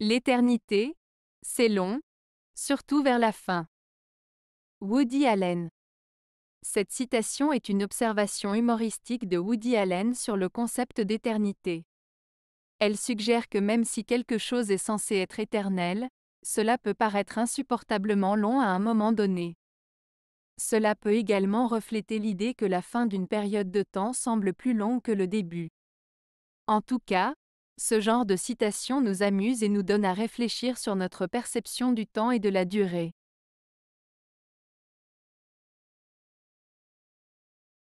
L'éternité, c'est long, surtout vers la fin. Woody Allen. Cette citation est une observation humoristique de Woody Allen sur le concept d'éternité. Elle suggère que même si quelque chose est censé être éternel, cela peut paraître insupportablement long à un moment donné. Cela peut également refléter l'idée que la fin d'une période de temps semble plus longue que le début. En tout cas, ce genre de citation nous amuse et nous donne à réfléchir sur notre perception du temps et de la durée.